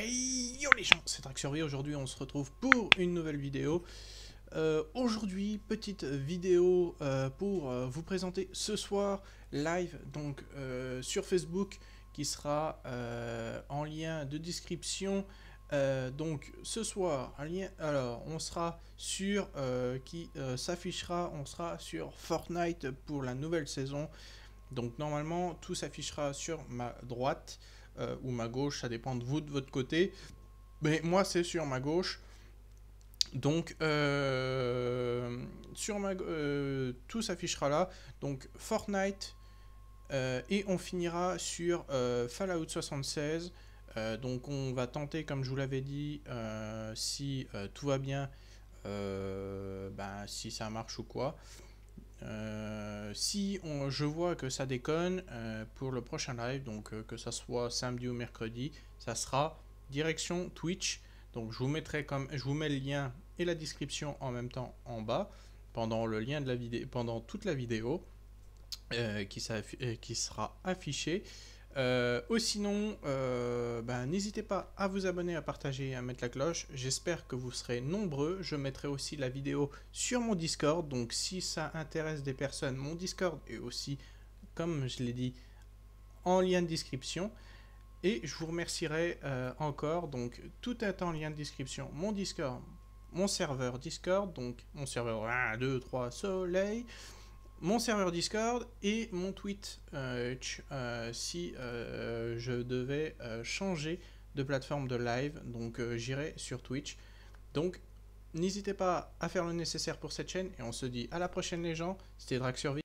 Hey yo les gens, c'est Traxurvie, aujourd'hui on se retrouve pour une nouvelle vidéo. Euh, aujourd'hui, petite vidéo euh, pour euh, vous présenter ce soir, live, donc sur Facebook, qui sera en lien de description. donc ce soir, alors on sera sur, qui s'affichera, on sera sur Fortnite pour la nouvelle saison. Donc normalement, tout s'affichera sur ma droite. Euh, ou ma gauche, ça dépend de vous, de votre côté. Mais moi, c'est sur ma gauche. Donc, euh, sur ma, euh, tout s'affichera là. Donc, Fortnite. et on finira sur Fallout 76. donc, on va tenter, comme je vous l'avais dit, si tout va bien, ben, si ça marche ou quoi. Euh, si je vois que ça déconne euh, pour le prochain live, donc euh, que ça soit samedi ou mercredi, ça sera direction Twitch. Donc je vous mettrai comme je vous mets le lien et la description en même temps en bas pendant le lien de la vidéo pendant toute la vidéo qui sera affichée. Euh, sinon, euh, ben, n'hésitez pas à vous abonner, à partager et à mettre la cloche. J'espère que vous serez nombreux. Je mettrai aussi la vidéo sur mon Discord. Donc si ça intéresse des personnes, mon Discord est aussi, comme je l'ai dit, en lien de description. Et je vous remercierai euh, encore. Donc tout est en lien de description. Mon Discord, mon serveur Discord, donc mon serveur 1, 2, 3, Soleil mon serveur Discord et mon tweet euh, euh, si euh, je devais changer de plateforme de live. Donc j'irai sur Twitch. Donc n'hésitez pas à faire le nécessaire pour cette chaîne et on se dit à la prochaine les gens. C'était drag Survie.